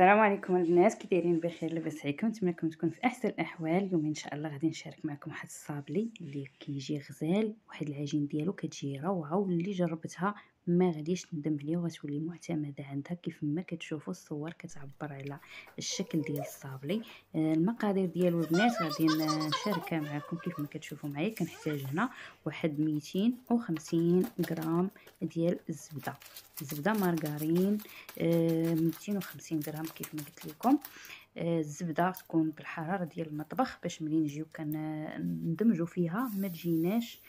السلام عليكم البنات كي دايرين بخير لاباس عليكم نتمنىكم تكون في احسن الاحوال اليوم ان شاء الله غادي نشارك معكم واحد الصابلي اللي كيجي غزال واحد العجين ديالو كتجي روعه واللي جربتها ما غاديش تندم عليه وغتولي معتمده عندها كيف ما كتشوفوا الصور كتعبر على الشكل ديال الصابلي آه، المقادير ديالو البنات غادي نشاركها معكم كيف ما كتشوفوا معايا كنحتاج هنا واحد 250 غرام ديال الزبده الزبده مارغرين 250 آه، غرام كيف ما قلت لكم آه، الزبده تكون بالحراره ديال المطبخ باش ملي نجيو كندمجو فيها ما تجيناش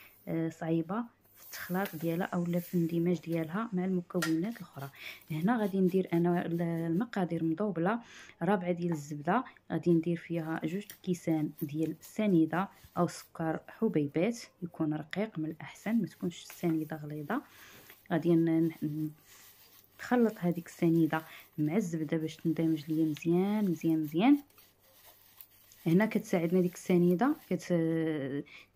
صعيبه التخلاط ديالها اولا في الاندماج ديالها مع المكونات الاخرى هنا غادي ندير انا المقادير مضوبله رابعه ديال الزبده غادي ندير فيها جوج كيسان ديال السنيده او سكر حبيبات يكون رقيق من الاحسن ما تكونش السنيده غليظه غادي نخلط هذيك السنيده مع الزبده باش تندمج ليا مزيان مزيان مزيان هنا كتساعدنا ديك السنيده كت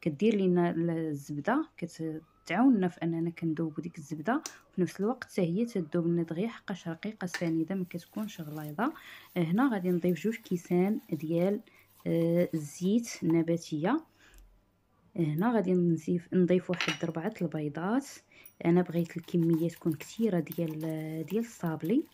كدير لينا الزبده كت تعاوننا في اننا كندوبو ديك الزبده وفي نفس الوقت حتى هي تذوب لنا دغيا حقاش رقيقه سنيده ما كتكونش غليظه آه، هنا غادي نضيف جوج كيسان ديال آه، الزيت النباتيه آه، هنا غادي نضيف نضيف واحد ربعه البيضات انا بغيت الكميه تكون كثيره ديال ديال الصابلي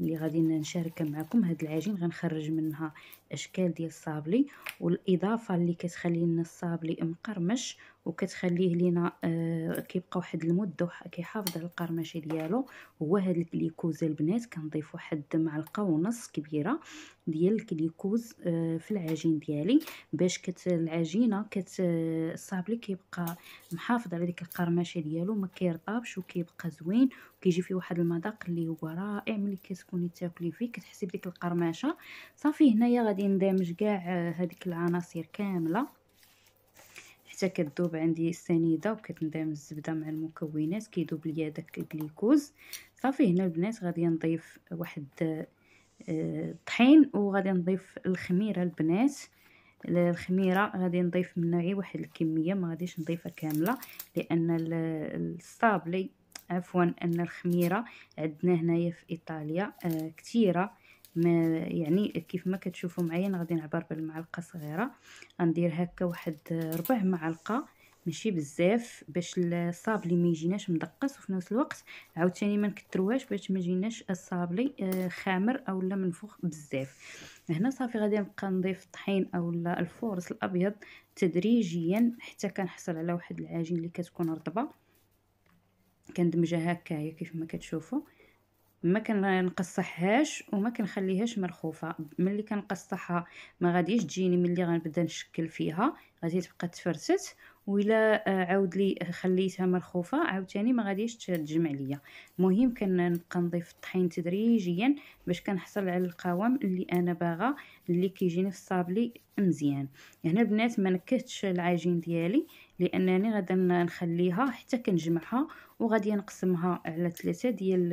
اللي غادي نشارك معكم هاد العجين غنخرج منها اشكال ديال الصابلي والاضافه اللي كتخلي لنا الصابلي مقرمش وكتخليه لينا آه كيبقى واحد المده كيحافظ على القرمشه ديالو هو هاد الكليكوز البنات كنضيف واحد معلقه ونص كبيره ديال الكليكوز آه في العجين ديالي باش كت العجينه كتصاب لي كيبقى محافظ على ديك القرمشه ديالو ما كيرطابش وكيبقى زوين وكيجي فيه واحد المذاق اللي هو رائع ملي كتكوني تاكلي فيه كتحسي بديك القرمشه صافي هنايا غادي ندمج كاع هذيك آه، العناصر كامله حتى كتذوب عندي السنيده وكتندعم الزبده مع المكونات كيذوب ليا داك الجليكوز صافي هنا البنات غادي نضيف واحد الطحين آه، وغادي نضيف الخميره البنات الخميره غادي نضيف منها غير واحد الكميه ما غاديش نضيفها كامله لان الصابلي عفوا ان الخميره عندنا هنايا في ايطاليا آه، كثيره ما يعني كيف ما كتشوفوا معايا انا غادي نعبر بالمعلقه صغيره غندير هكا واحد ربع معلقه ماشي بزاف باش الصابلي ما يجيناش مدقس وفي نفس الوقت عاوتاني ما نكثروهاش باش ما يجيناش الصابلي آه، خامر اولا منفوخ بزاف هنا صافي غادي نبقى نضيف الطحين اولا الفورس الابيض تدريجيا حتى كنحصل على واحد العجين اللي كتكون رطبه كندمجها هكايا كيف ما كتشوفوا ما كنقصحهاش وما كنخليهاش مرخوفه ملي كنقصحها ما غاديش تجيني ملي غنبدا نشكل فيها غادي تبقى تفرست ولا آه، عاود لي آه، خليتها مرخوفه عاوتاني ما غاديش تجمع ليا المهم كنبقى نضيف الطحين تدريجيا باش كنحصل على القوام اللي انا باغا اللي كيجيني في الصابلي مزيان هنا يعني البنات ما نكهتش العجين ديالي لانني يعني غادي نخليها حتى كنجمعها وغادي نقسمها على ثلاثه ديال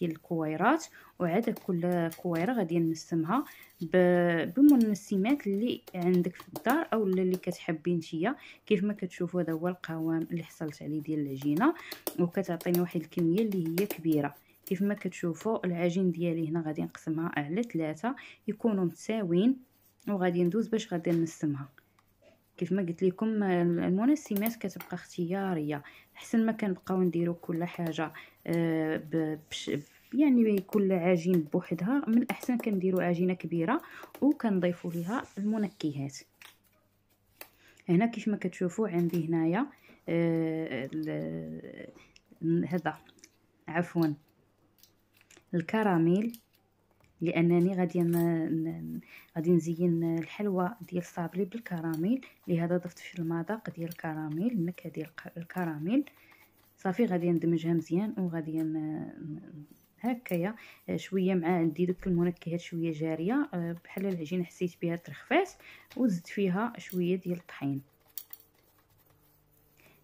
ديال الكويرات وعاد كل كويره غادي نسمها بالمنسمات اللي عندك في الدار او اللي كتحبي نتيا كيف ما كتشوفوا هذا هو القوام اللي حصلت عليه ديال العجينه وكتعطيني واحد الكميه اللي هي كبيره كيف ما كتشوفوا العجين ديالي هنا غادي نقسمها على ثلاثه يكونوا متساويين وغادي ندوز باش غادي نسمها كيف ما قلت لكم المنسمات كتبقى اختياريه احسن ما كنبقاو نديرو كل حاجه آه، بش يعني كل عجين بوحدها من الاحسن كنديرو عجينه كبيره وكنضيفو ليها المنكهات هنا كيف ما كتشوفوا عندي هنايا آه، هذا عفوا الكراميل لانني غادي غادي نزين الحلوى ديال الصابلي بالكراميل لهذا ضفت في المذاق ديال الكراميل النكهه ديال الكراميل صافي غادي ندمجها مزيان وغادي هكايا آه، شويه مع عندي دوك المنكهات شويه جاريه آه، بحال العجينه حسيت بها ترخفات وزدت فيها شويه ديال الطحين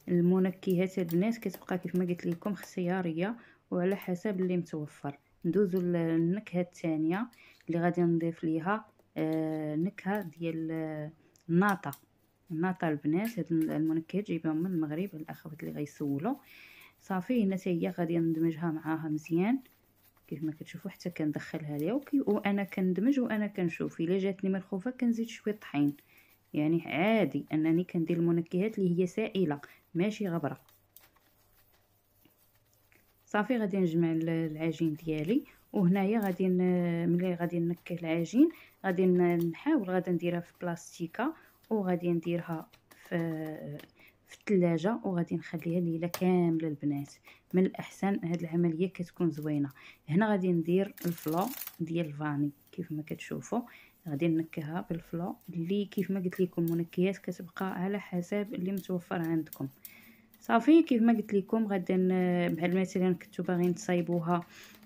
المنكهات البنات كتبقى كيف ما قلت لكم اختياريه وعلى حسب اللي متوفر ندوزو للنكهه الثانيه اللي غادي نضيف ليها آه، نكهه ديال آه، الناطه الناطه البنات هاد المنكهات جايبهم من المغرب الاخوات اللي غيسولو صافي هنا حتى هي غادي ندمجها معاها مزيان كيف ما كتشوفوا حتى كندخلها ليا وانا كندمج وانا كنشوف الا جاتني مرخوفه كنزيد شويه طحين يعني عادي انني كندير المنكهات اللي هي سائله ماشي غبره صافي غادي نجمع العجين ديالي وهنايا غادي ملي غادي نكه العجين غادي نحاول غادي نديرها في بلاستيكه وغادي نديرها في في الثلاجه وغادي نخليها ليله كامله البنات من الاحسن هاد العمليه كتكون زوينه هنا غادي ندير الفلو ديال الفاني كيف ما كتشوفوا غادي نكهها بالفلو اللي كيف ما قلت لكم منكهات كتبقى على حسب اللي متوفر عندكم صافي كيف ما قلت لكم غادي بحال مثلا كنتو باغيين تصايبوها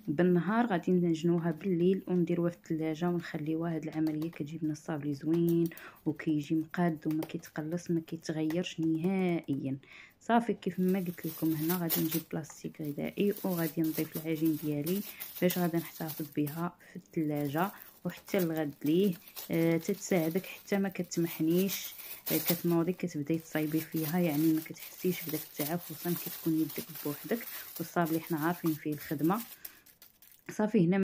بالنهار غادي نجنوها بالليل ونديروها في الثلاجه ونخليوها هاد العمليه كتجيب لنا الصابلي زوين وكيجي مقاد وما كيتقلص ما كيتغيرش نهائيا صافي كيف ما قلت لكم هنا غادي نجيب بلاستيك غذائي وغادي نضيف العجين ديالي باش غادي نحتفظ بها في الثلاجه وحتى الغد ليه آه تتساعدك حتى ما كتمحنيش آه كتنوضي كتبداي تصايبي فيها يعني ما كتحسيش بداك التعب خصوصا كتكون يدك بوحدك والصاب اللي حنا عارفين فيه الخدمه صافي هنا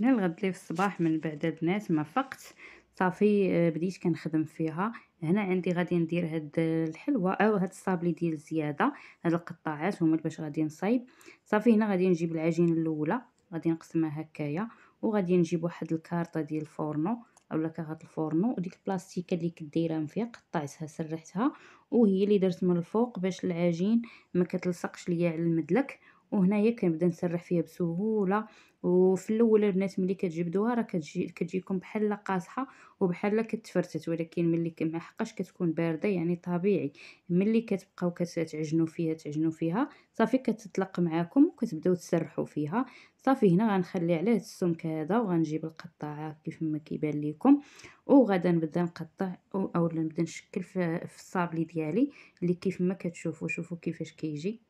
هنا الغد ليه في الصباح من بعد البنات ما فقت صافي آه، بديت كنخدم فيها هنا عندي غادي ندير هاد آه، الحلوه او هاد الصابلي ديال زياده هاد القطاعات هما باش غادي نصايب صافي هنا غادي نجيب العجينه الاولى غادي نقسمها هكايا وغادي نجيب واحد الكارطه ديال الفورنو اولا كغات الفورنو وديك البلاستيكه اللي كديرها فيها قطعتها سرحتها وهي اللي درت من الفوق باش العجين ما كتلصقش ليا على المدلك وهنايا كنبدا نسرح فيها بسهوله وفي الاول البنات ملي كتجبدوها راه كتجي كتجيكم بحال قاصحه وبحال كتفرتت ولكن ملي ما حقاش كتكون بارده يعني طبيعي ملي كتبقاو كتعجنوا فيها تعجنوا فيها صافي كتطلق معاكم وكتبداو تسرحوا فيها صافي هنا غنخلي عليه السمك هذا وغنجيب القطاعه كيف ما كيبان لكم وغادا نبدا نقطع اولا نبدا نشكل في الصابلي ديالي اللي كيف ما كتشوفوا شوفوا كيفاش كيجي كي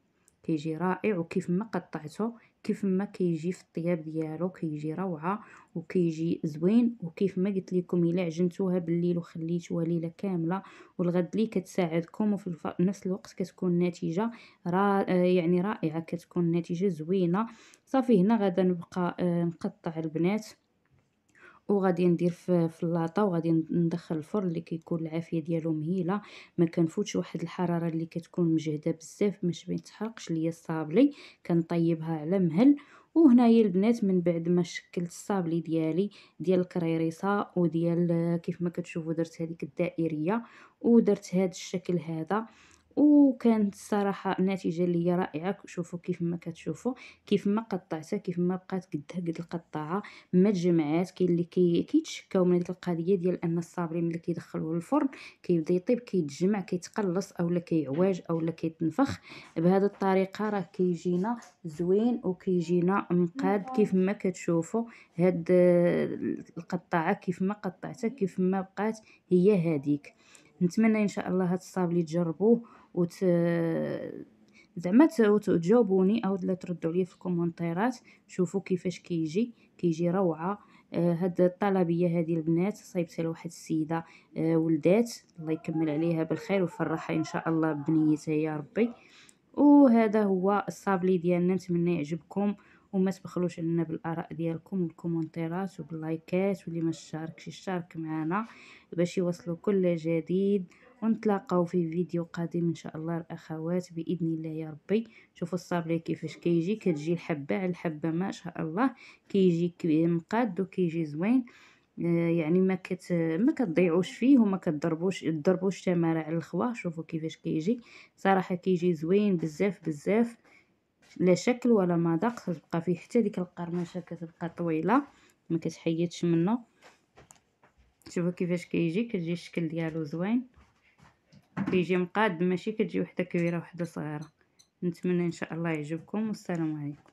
كيجي رائع وكيف ما قطعته كيف ما كيجي في الطياب ديالو كيجي روعه وكيجي زوين وكيف ما قلت لكم الا عجنتوها بالليل وخليتوها ليله كامله والغد لي كتساعدكم وفي نفس الوقت كتكون النتيجه را... آه، يعني رائعه كتكون النتيجه زوينه صافي هنا غادا نبقى آه، نقطع البنات وغادي ندير في, في اللاطه وغادي ندخل الفرن اللي كيكون العافيه ديالو مهيله ما كنفوتش واحد الحراره اللي كتكون مجهده بزاف باش ما يتحرقش ليا الصابلي كنطيبها على مهل وهنايا البنات من بعد ما شكلت الصابلي ديالي ديال الكريريصه وديال كيف ما كتشوفوا درت هذيك الدائريه ودرت هذا الشكل هذا وكانت الصراحه النتيجه اللي هي رائعه شوفوا كيف ما كتشوفوا كيف ما قطعتها كيف ما بقات قدها قد القطاعه ما تجمعات كاين اللي كي كيتشكاو من ديك القضيه ديال ان الصابري ملي كيدخلوه للفرن كيبدا يطيب كيتجمع كيتقلص اولا كيعواج اولا كيتنفخ بهذا الطريقه راه كيجينا زوين وكيجينا مقاد نعم. كيف ما كتشوفوا هاد القطاعه كيف ما قطعتها كيف ما بقات هي هذيك نتمنى ان شاء الله هاد الصابلي تجربوه وت زعما تجاوبوني او لا تردوا لي في الكومونتيرات شوفوا كيفاش كيجي كيجي روعه آه، هاد الطلبيه هذه البنات صايبتها لواحد السيده آه، ولدات الله يكمل عليها بالخير ويفرحها ان شاء الله بنيتها يا ربي وهذا هو الصابلي ديالنا نتمنى يعجبكم وما تبخلوش علينا بالاراء ديالكم والكومونتيرات وباللايكات واللي ما شاركش يشارك معنا باش يوصلوا كل جديد ونتلاقاو في فيديو قادم ان شاء الله الاخوات باذن الله يا ربي شوفوا الصابلي كيفاش كيجي كتجي الحبه على الحبه ما شاء الله كيجي مقاد وكيجي زوين آه، يعني ما كت ما كتضيعوش فيه وما كتضربوش تضربوش تماره على الخوا شوفوا كيفاش كيجي صراحه كيجي زوين بزاف بزاف لا شكل ولا مذاق كتبقى فيه حتى ديك القرمشه كتبقى طويله ما كتحيدش منه شوفوا كيفاش كيجي كتجي الشكل ديالو زوين كيجي مقاد ماشي كتجي وحده كبيره وحده صغيره نتمنى ان شاء الله يعجبكم والسلام عليكم